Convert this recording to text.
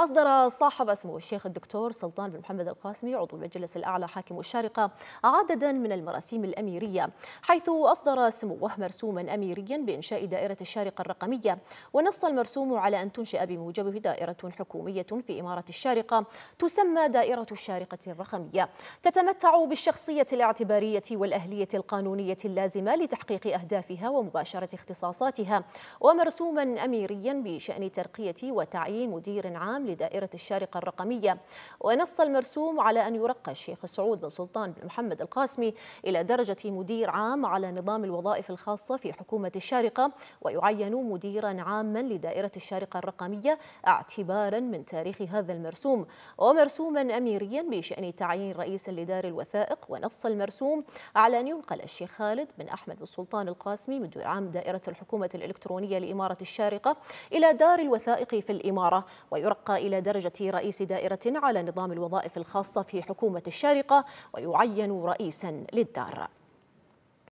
أصدر صاحب اسمه الشيخ الدكتور سلطان بن محمد القاسمي عضو المجلس الأعلى حاكم الشارقة عددا من المراسيم الأميرية حيث أصدر سموه مرسوما أميريا بإنشاء دائرة الشارقة الرقمية ونص المرسوم على أن تنشأ بموجبه دائرة حكومية في إمارة الشارقة تسمى دائرة الشارقة الرقمية تتمتع بالشخصية الاعتبارية والأهلية القانونية اللازمة لتحقيق أهدافها ومباشرة اختصاصاتها ومرسوما أميريا بشأن ترقية وتعيين مدير عام لدائرة الشارقة الرقمية ونص المرسوم على أن يرقى الشيخ سعود بن سلطان بن محمد القاسمي إلى درجة مدير عام على نظام الوظائف الخاصة في حكومة الشارقة ويعين مديرا عاما لدائرة الشارقة الرقمية اعتبارا من تاريخ هذا المرسوم ومرسوما أميريا بشأن تعيين رئيسا لدار الوثائق ونص المرسوم على أن ينقل الشيخ خالد بن أحمد بن سلطان القاسمي مدير عام دائرة الحكومة الإلكترونية لإمارة الشارقة إلى دار الوثائق في الإمارة ويرقى إلى درجة رئيس دائرة على نظام الوظائف الخاصة في حكومة الشارقة ويعين رئيسا للدار